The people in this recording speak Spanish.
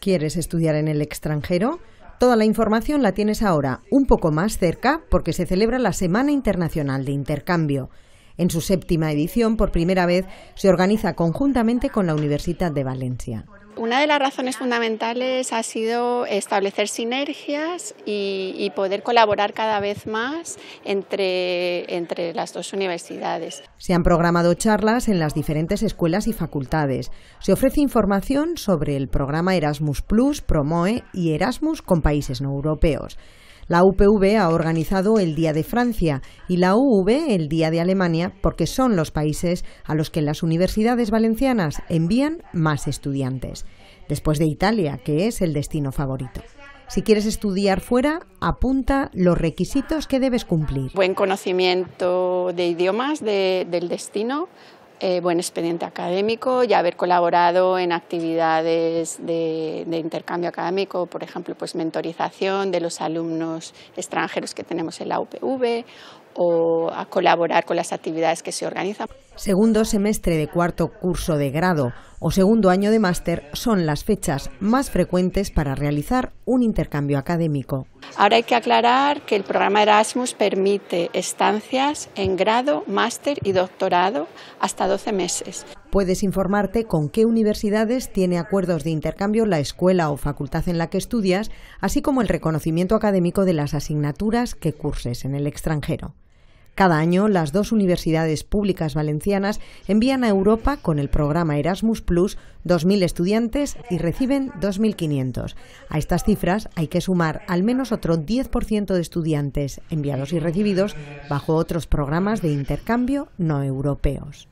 ¿Quieres estudiar en el extranjero? Toda la información la tienes ahora, un poco más cerca, porque se celebra la Semana Internacional de Intercambio. En su séptima edición, por primera vez, se organiza conjuntamente con la Universidad de Valencia. Una de las razones fundamentales ha sido establecer sinergias y, poder colaborar cada vez más entre las dos universidades. Se han programado charlas en las diferentes escuelas y facultades. Se ofrece información sobre el programa Erasmus Plus, Promoe y Erasmus con países no europeos. La UPV ha organizado el Día de Francia y la UV el Día de Alemania porque son los países a los que las universidades valencianas envían más estudiantes, después de Italia, que es el destino favorito. Si quieres estudiar fuera, apunta los requisitos que debes cumplir. Buen conocimiento de idiomas del destino, eh, buen expediente académico y haber colaborado en actividades de, de, intercambio académico, por ejemplo, pues mentorización de los alumnos extranjeros que tenemos en la UPV o a colaborar con las actividades que se organizan. Segundo semestre de cuarto curso de grado o segundo año de máster son las fechas más frecuentes para realizar un intercambio académico. Ahora hay que aclarar que el programa Erasmus permite estancias en grado, máster y doctorado hasta 12 meses. Puedes informarte con qué universidades tiene acuerdos de intercambio la escuela o facultad en la que estudias, así como el reconocimiento académico de las asignaturas que curses en el extranjero. Cada año, las dos universidades públicas valencianas envían a Europa con el programa Erasmus Plus 2.000 estudiantes y reciben 2.500. A estas cifras hay que sumar al menos otro 10% de estudiantes enviados y recibidos bajo otros programas de intercambio no europeos.